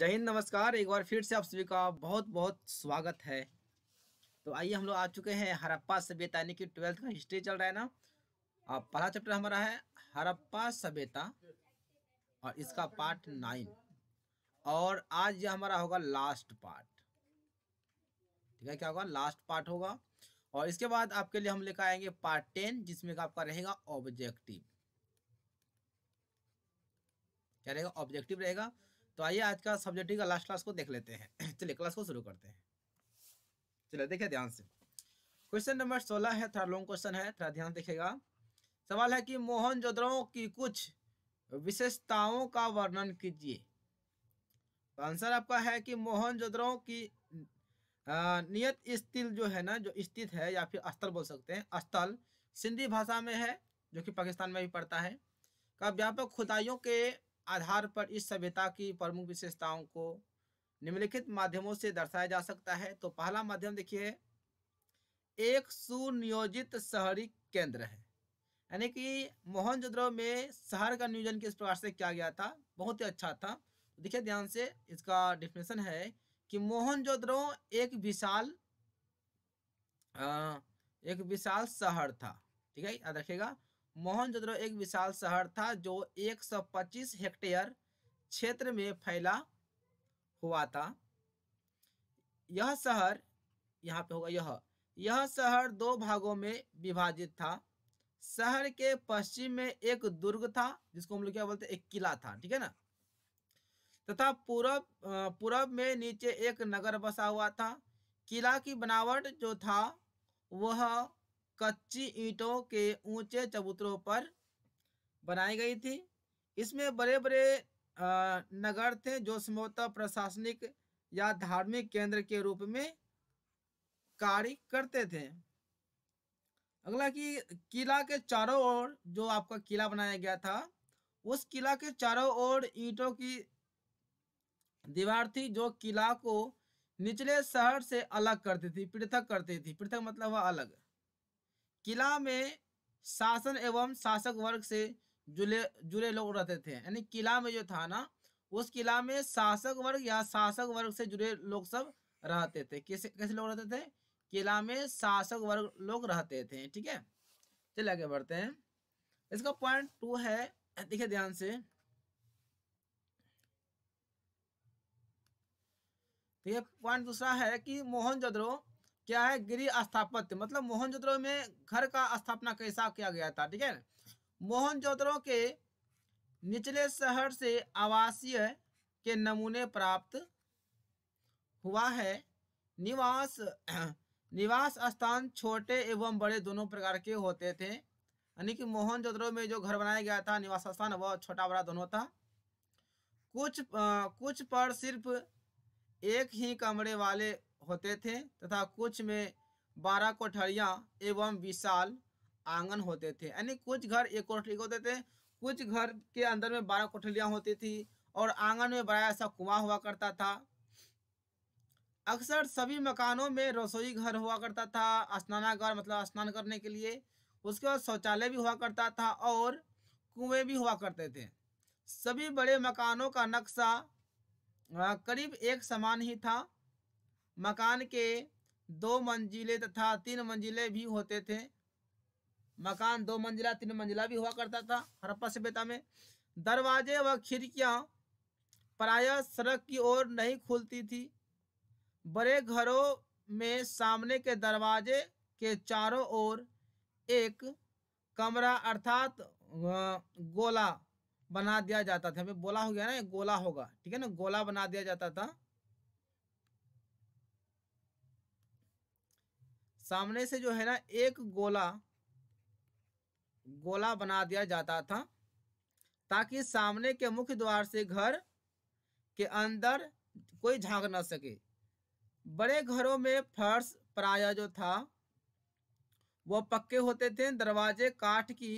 जय हिंद नमस्कार एक बार फिर से आप सभी का बहुत बहुत स्वागत है तो आइए हम लोग आ चुके हैं हरप्पा सभ्यता यानी कि ट्वेल्थ का हिस्ट्री चल रहा है ना और पहला चैप्टर हमारा है हरप्पा सभ्यता और इसका पार्ट नाइन और आज यह हमारा होगा लास्ट पार्ट ठीक है क्या होगा लास्ट पार्ट होगा और इसके बाद आपके लिए हम लेकर आएंगे पार्ट टेन जिसमें आपका रहेगा ऑब्जेक्टिव क्या रहेगा ऑब्जेक्टिव रहेगा तो आइए आज का सब्जेक्ट का लास्ट क्लास को देख लेते हैं चलिए क्लास को शुरू करते हैं चलिए देखिए ध्यान से क्वेश्चन नंबर सोलह है थोड़ा लॉन्ग क्वेश्चन है थोड़ा ध्यान देखेगा सवाल है कि मोहन की कुछ विशेषताओं का वर्णन कीजिए तो आंसर आपका है कि मोहन की नियत स्थिल जो है ना जो स्थित है या फिर स्थल बोल सकते हैं स्थल सिंधी भाषा में है जो कि पाकिस्तान में भी पड़ता है का व्यापक खुदाइयों के आधार पर इस सभ्यता की प्रमुख विशेषताओं को निम्नलिखित माध्यमों से दर्शाया जा सकता है तो पहला माध्यम देखिए एक सुनियोजित शहरी केंद्र है यानी कि मोहनजोद्रो में शहर का नियोजन किस प्रकार से किया गया था बहुत ही अच्छा था देखिए ध्यान से इसका डिफिनेशन है कि मोहनजोद्रो एक विशाल एक विशाल शहर था ठीक है याद रखेगा मोहनजोदड़ो एक विशाल शहर था जो 125 हेक्टेयर क्षेत्र में फैला हुआ था यह शहर यहाँ पे होगा यह यह शहर दो भागों में विभाजित था शहर के पश्चिम में एक दुर्ग था जिसको हम लोग क्या बोलते एक किला था ठीक है ना तथा पूरब पूरब में नीचे एक नगर बसा हुआ था किला की बनावट जो था वह कच्ची ईंटों के ऊंचे चबूतरों पर बनाई गई थी इसमें बड़े बड़े नगर थे जो संभवतः प्रशासनिक या धार्मिक केंद्र के रूप में कार्य करते थे अगला कि किला के चारों ओर जो आपका किला बनाया गया था उस किला के चारों ओर ईंटों की दीवार थी जो किला को निचले शहर से अलग करती थी पृथक करती थी पृथक मतलब वह अलग किला में शासन एवं शासक वर्ग से जुड़े जुड़े लोग रहते थे यानी किला में जो था ना उस किला में शासक वर्ग या शासक वर्ग से जुड़े लोग सब रहते थे कैसे कैसे लोग रहते थे किला में शासक वर्ग लोग रहते थे ठीक है चलिए आगे बढ़ते हैं इसका पॉइंट टू है देखिए ध्यान से ठीक है पॉइंट दूसरा है कि मोहन क्या है गिरी स्थापत्य मतलब मोहन में घर का स्थापना कैसा किया गया था ठीक है मोहन के निचले शहर से आवासीय के नमूने प्राप्त हुआ है निवास निवास स्थान छोटे एवं बड़े दोनों प्रकार के होते थे यानी कि मोहन में जो घर बनाया गया था निवास स्थान वह छोटा बड़ा दोनों था कुछ आ, कुछ पर सिर्फ एक ही कमरे वाले होते थे तथा कुछ में बारह कोठरियाँ एवं विशाल आंगन होते थे यानी कुछ घर एक कोठरी होते थे कुछ घर के अंदर में बारह कोठरियाँ होती थी और आंगन में बड़ा ऐसा कुआं हुआ करता था अक्सर सभी मकानों में रसोई घर हुआ करता था स्नानागार मतलब स्नान करने के लिए उसके बाद शौचालय भी हुआ करता था और कुएं भी हुआ करते थे सभी बड़े मकानों का नक्शा करीब एक समान ही था मकान के दो मंजिले तथा तीन मंजिले भी होते थे मकान दो मंजिला तीन मंजिला भी हुआ करता था हड़प्पा सभ्यता में दरवाजे व खिड़कियां प्रायः सड़क की ओर नहीं खुलती थी बड़े घरों में सामने के दरवाजे के चारों ओर एक कमरा अर्थात गोला बना दिया जाता था हमें बोला हो गया ना गोला होगा ठीक है ना गोला बना दिया जाता था सामने से जो है ना एक गोला गोला बना दिया जाता था ताकि सामने के मुख्य द्वार से घर के अंदर कोई झांक ना सके बड़े घरों में फर्श प्राय जो था वो पक्के होते थे दरवाजे काठ की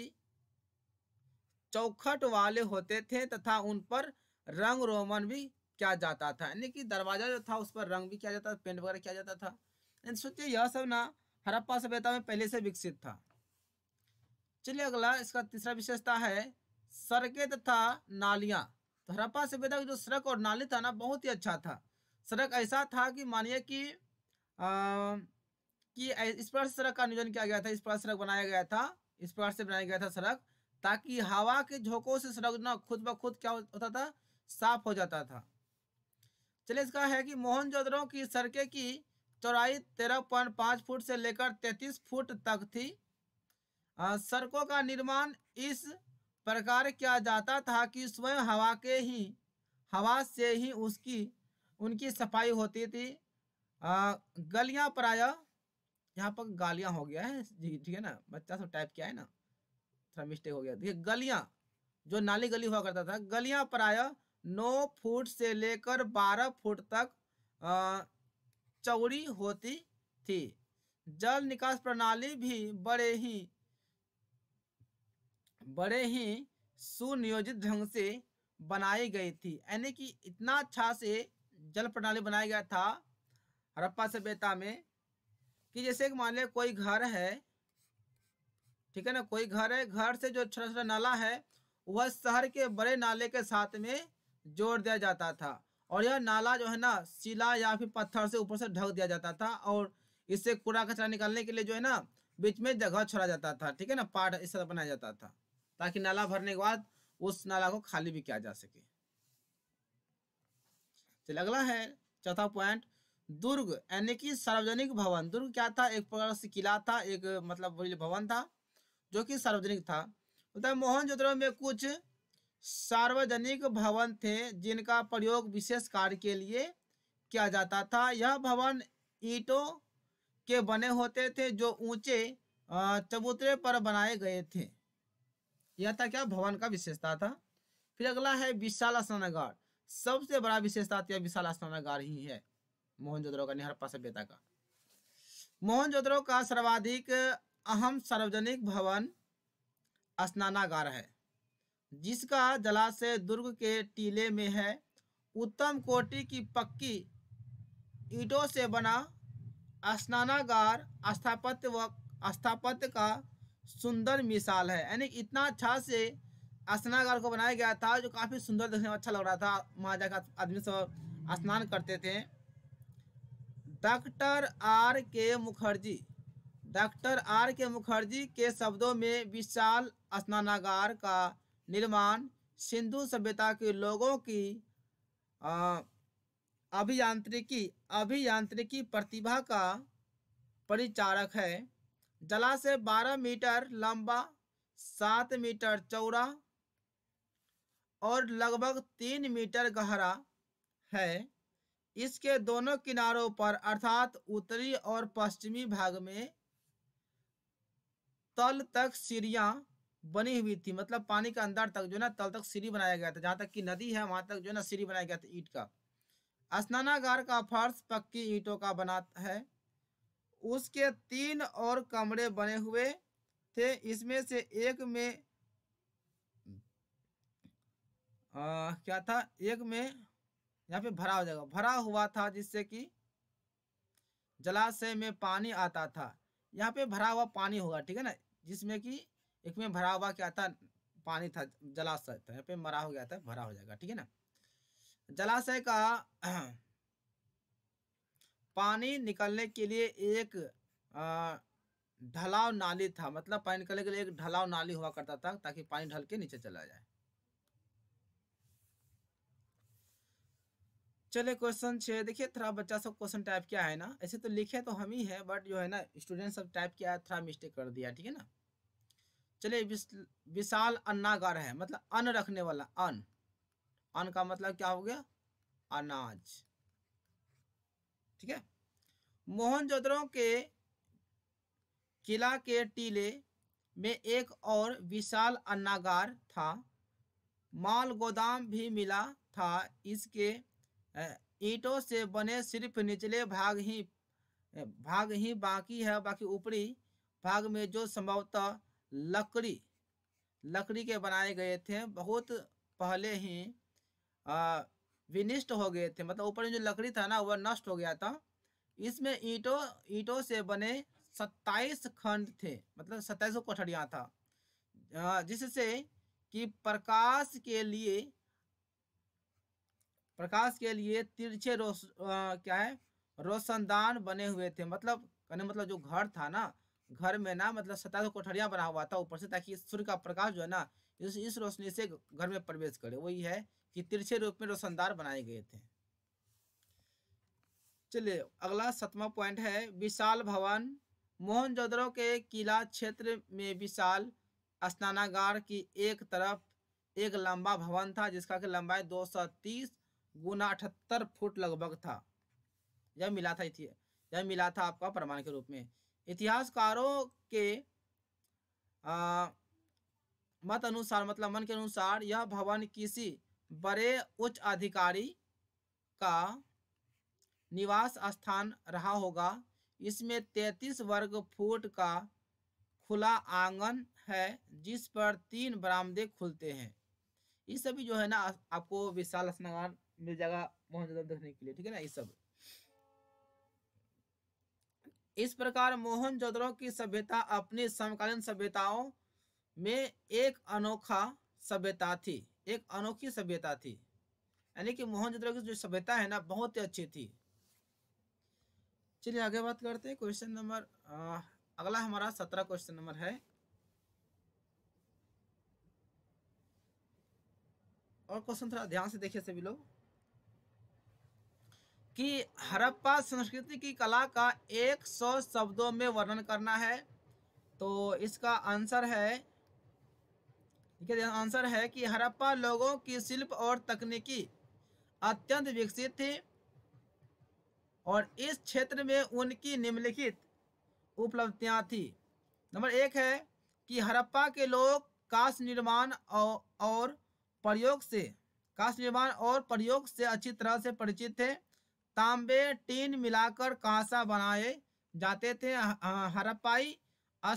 चौखट वाले होते थे तथा उन पर रंग रोमन भी किया जाता था यानी कि दरवाजा जो था उस पर रंग भी किया जाता था पेंट वगैरह किया जाता था सोचिए यह सब ना हरप्पा सभ्यता में पहले से विकसित था चलिए अगला इसका तीसरा विशेषता है सड़कें तथा नालियां तो हरप्पा सभ्यता की जो सड़क और नाली था ना बहुत ही अच्छा था सड़क ऐसा था कि मानिए कि कि इस प्रकार से सड़क का नियोजन किया गया था इस प्रकार सड़क बनाया गया था इस प्रकार से बनाया गया था सड़क ताकि हवा के झोंकों से सड़क ना खुद ब खुद क्या होता था साफ हो जाता था चलिए इसका है कि मोहनजोदड़ों की सड़कें की चौड़ाई तेरह पॉइंट पांच फुट से लेकर तैतीस फुट तक थी सड़कों का निर्माण इस प्रकार किया जाता था कि स्वयं हवा के ही हवा से ही उसकी उनकी सफाई होती थी गलियां प्रायः यहाँ पर गालियां हो गया है ठीक है ना बच्चा सब टाइप किया है ना थोड़ा मिस्टेक हो गया देखिए गलियां जो नाली गली हुआ करता था गलियां प्रायः नौ फुट से लेकर बारह फुट तक चौड़ी होती थी जल निकास प्रणाली भी बड़े ही बड़े ही सुनियोजित ढंग से बनाई गई थी यानी कि इतना अच्छा से जल प्रणाली बनाया गया था हड़प्पा सभ्यता में कि जैसे कि मान लिया कोई घर है ठीक है ना कोई घर है घर से जो छोटा छोटा नाला है वह शहर के बड़े नाले के साथ में जोड़ दिया जाता था और यह नाला जो है ना शिला या फिर पत्थर से ऊपर से ढक दिया जाता था और इससे कूड़ा कचरा निकालने के लिए जो है ना बीच में जगह छोड़ा जाता था ठीक है ना पार्ट इस तरह बनाया जाता था ताकि नाला भरने के बाद उस नाला को खाली भी किया जा सके चलिए अगला है चौथा पॉइंट दुर्ग यानी कि सार्वजनिक भवन दुर्ग क्या था एक प्रकार से किला था एक मतलब भवन था जो कि सार्वजनिक था मतलब मोहन में कुछ सार्वजनिक भवन थे जिनका प्रयोग विशेष कार्य के लिए किया जाता था यह भवन ईंटों के बने होते थे जो ऊंचे चबूतरे पर बनाए गए थे यह था क्या भवन का विशेषता था फिर अगला है विशाल स्नानागार सबसे बड़ा विशेषता तो यह विशाल स्नानागार ही है मोहनजोदड़ो का निहरप्पा सभ्यता का मोहनजोदड़ो का सर्वाधिक अहम सार्वजनिक भवन स्नानागार है जिसका जलाशय दुर्ग के टीले में है उत्तम कोटि की पक्की ईटों से बना स्नानागार स्थापत्य व स्थापत्य का सुंदर मिसाल है यानी इतना अच्छा से स्नानागार को बनाया गया था जो काफ़ी सुंदर देखने में अच्छा लग रहा था वहाँ जाकर आदमी सब स्नान करते थे डॉक्टर आर के मुखर्जी डॉक्टर आर के मुखर्जी के शब्दों में विशाल स्नानागार का निर्माण सिंधु सभ्यता के लोगों की अभियांत्रिकी अभियांत्रिकी प्रतिभा का परिचारक है जलाशय बारह मीटर लंबा सात मीटर चौड़ा और लगभग तीन मीटर गहरा है इसके दोनों किनारों पर अर्थात उत्तरी और पश्चिमी भाग में तल तक सीढ़ियाँ बनी हुई थी मतलब पानी के अंदर तक जो ना तल तक सीढ़ी बनाया गया था जहाँ तक कि नदी है वहाँ तक जो ना सीढ़ी बनाया गया था ईट का स्नानागार का फर्श पक्की ईंटों का बना है उसके तीन और कमरे बने हुए थे इसमें से एक में आ, क्या था एक में यहाँ पे भरा हो जाएगा भरा हुआ था जिससे कि जलाशय में पानी आता था यहाँ पे भरा हुआ पानी होगा ठीक है ना जिसमें कि एक में भरा हुआ क्या था पानी था जलाशय था यहाँ पे मरा हो गया था भरा हो जाएगा ठीक है ना जलाशय का पानी निकलने के लिए एक ढलाव नाली था मतलब पानी निकलने के लिए एक ढलाव नाली हुआ करता था ताकि पानी ढल के नीचे चला जाए चले क्वेश्चन छः देखिए थोड़ा बच्चा सब क्वेश्चन टाइप किया है ना ऐसे तो लिखे तो हम ही है बट जो है ना स्टूडेंट सब टाइप किया है थोड़ा मिस्टेक कर दिया ठीक है ना चलिए विशाल अन्नागार है मतलब अन्न रखने वाला अन्न अन्न का मतलब क्या हो गया अनाज ठीक है मोहनजोदड़ो के किला के टीले में एक और विशाल अन्नागार था माल गोदाम भी मिला था इसके ईंटों से बने सिर्फ निचले भाग ही भाग ही बाकी है बाकी ऊपरी भाग में जो संभवतः लकड़ी लकड़ी के बनाए गए थे बहुत पहले ही विनिष्ट हो गए थे मतलब ऊपर जो लकड़ी था ना वह नष्ट हो गया था इसमें ईंटों ईंटों से बने सत्ताईस खंड थे मतलब सत्ताईस कोठरिया था जिससे कि प्रकाश के लिए प्रकाश के लिए तिरछे रोश क्या है रोशनदान बने हुए थे मतलब कहने मतलब जो घर था ना घर में ना मतलब सतारह कोठरिया बना हुआ था ऊपर से ताकि सूर्य का प्रकाश जो है ना इस इस रोशनी से घर में प्रवेश करे वही है कि तिरछे रूप में रोशनदार बनाए गए थे चलिए अगला सतवा पॉइंट है विशाल भवन मोहनजोदड़ो के किला क्षेत्र में विशाल स्नानागार की एक तरफ एक लंबा भवन था जिसका की लंबाई 230 गुना अठहत्तर फुट लगभग था यह मिला था यह मिला था आपका प्रमाण के रूप में इतिहासकारों के आ, मत अनुसार मतलब मन के अनुसार यह भवन किसी बड़े उच्च अधिकारी का निवास स्थान रहा होगा इसमें तैतीस वर्ग फुट का खुला आंगन है जिस पर तीन बरामदे खुलते हैं ये सभी जो है ना आपको विशाल स्नागार मिल जाएगा मोहनजोदड़ो देखने के लिए ठीक है ना ये सब इस प्रकार मोहनजोदड़ो की सभ्यता अपनी समकालीन सभ्यताओं में एक अनोखा सभ्यता थी एक अनोखी सभ्यता थी यानी कि मोहनजोदड़ो की जो सभ्यता है ना बहुत ही अच्छी थी चलिए आगे बात करते हैं क्वेश्चन नंबर अगला हमारा सत्रह क्वेश्चन नंबर है और क्वेश्चन थोड़ा ध्यान से देखिए सभी लोग कि हरप्पा संस्कृति की कला का 100 शब्दों में वर्णन करना है तो इसका आंसर है देखिए आंसर है कि हड़प्पा लोगों की शिल्प और तकनीकी अत्यंत विकसित थी और इस क्षेत्र में उनकी निम्नलिखित उपलब्धियां थी नंबर एक है कि हड़प्पा के लोग काश निर्माण और प्रयोग से काश निर्माण और प्रयोग से अच्छी तरह से परिचित थे तांबे टीन मिलाकर कांसा बनाए जाते थे हरपाई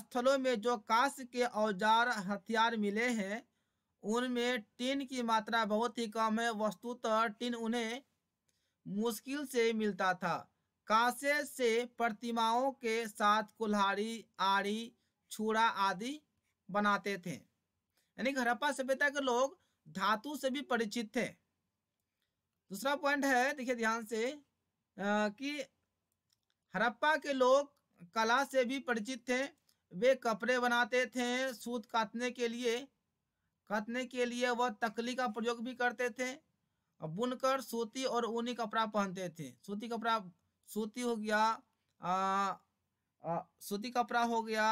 स्थलों में जो कांस के औजार हथियार मिले हैं उनमें टीन की मात्रा बहुत ही कम है वस्तुतः टीन उन्हें मुश्किल से मिलता था कांसे से प्रतिमाओं के साथ कुल्हाड़ी आड़ी छुरा आदि बनाते थे यानी हरप्पा सभ्यता के लोग धातु से भी परिचित थे दूसरा पॉइंट है देखिए ध्यान से कि हड़प्पा के लोग कला से भी परिचित थे वे कपड़े बनाते थे सूत काटने के लिए काटने के लिए वह तकली का प्रयोग भी करते थे बुनकर सूती और ऊनी कपड़ा पहनते थे सूती कपड़ा सूती हो गया आ, आ, सूती कपड़ा हो गया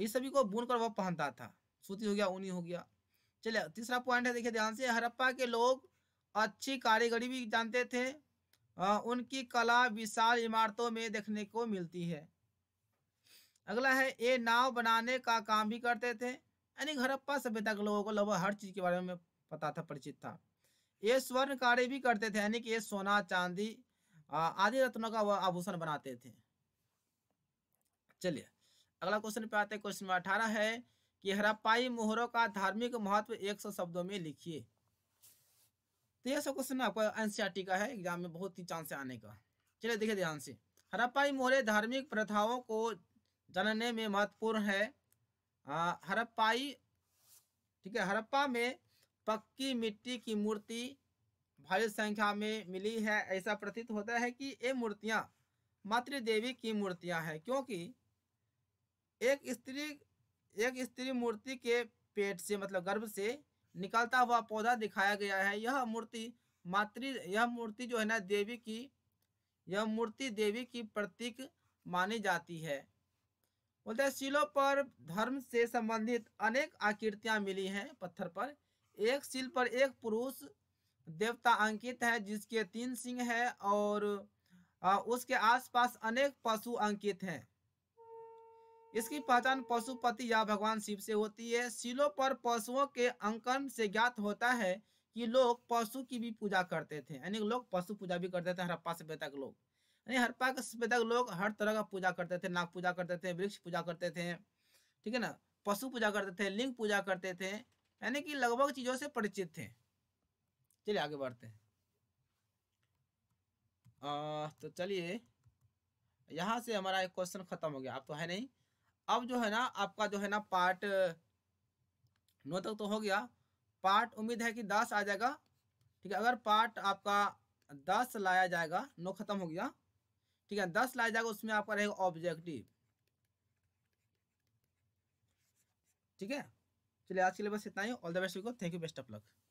ये सभी को बुनकर वह पहनता था सूती हो गया ऊनी हो गया चलिए तीसरा पॉइंट है देखिए ध्यान से हरप्पा के लोग अच्छी कारीगरी भी जानते थे उनकी कला विशाल इमारतों में देखने को मिलती है अगला है ये नाव बनाने का काम भी करते थे यानी हरप्पा सभ्यता के लोगों को लगभग हर चीज़ के बारे में पता था परिचित था ये स्वर्ण कार्य भी करते थे यानी कि ये सोना चांदी आदि रत्नों का वह आभूषण बनाते थे चलिए अगला क्वेश्चन पे आते क्वेश्चन नंबर अठारह है कि हरप्पाई मोहरों का धार्मिक महत्व एक सौ शब्दों में लिखिए तो यह सब क्वेश्चन आपका एनसीईआरटी का है एग्जाम में बहुत ही चांस आने का चलिए देखिए ध्यान से हड़प्पाई मोहरे धार्मिक प्रथाओं को जानने में महत्वपूर्ण है हरप्पाई ठीक है हरप्पा में पक्की मिट्टी की मूर्ति भारी संख्या में मिली है ऐसा प्रतीत होता है कि ये मूर्तियाँ देवी की मूर्तियाँ हैं क्योंकि एक स्त्री एक स्त्री मूर्ति के पेट से मतलब गर्भ से निकलता हुआ पौधा दिखाया गया है यह मूर्ति मातृ यह मूर्ति जो है ना देवी की यह मूर्ति देवी की प्रतीक मानी जाती है बोलते हैं शिलों पर धर्म से संबंधित अनेक आकृतियां मिली हैं पत्थर पर एक शिल पर एक पुरुष देवता अंकित है जिसके तीन सिंह है और उसके आसपास अनेक पशु अंकित हैं इसकी पहचान पशुपति या भगवान शिव से होती है शिलों पर पशुओं के अंकन से ज्ञात होता है कि लोग पशु की भी पूजा करते थे यानी लोग पशु पूजा भी करते थे हरप्पा सभ्यता के लोग यानी हरप्पा के सभ्यता के लोग हर तरह का पूजा करते थे नाग पूजा करते थे वृक्ष पूजा करते थे ठीक है ना पशु पूजा करते थे लिंग पूजा करते थे यानी कि लगभग चीजों से परिचित थे चलिए आगे बढ़ते हैं तो चलिए यहाँ से हमारा एक क्वेश्चन खत्म हो गया आप तो है नहीं अब जो है ना आपका जो है ना पार्ट नौ तक तो हो गया पार्ट उम्मीद है कि दस आ जाएगा ठीक है अगर पार्ट आपका दस लाया जाएगा नौ खत्म हो गया ठीक है दस लाया जाएगा उसमें आपका रहेगा ऑब्जेक्टिव ठीक है चलिए आज के लिए बस इतना ही ऑल द बेस्ट को thank you best of luck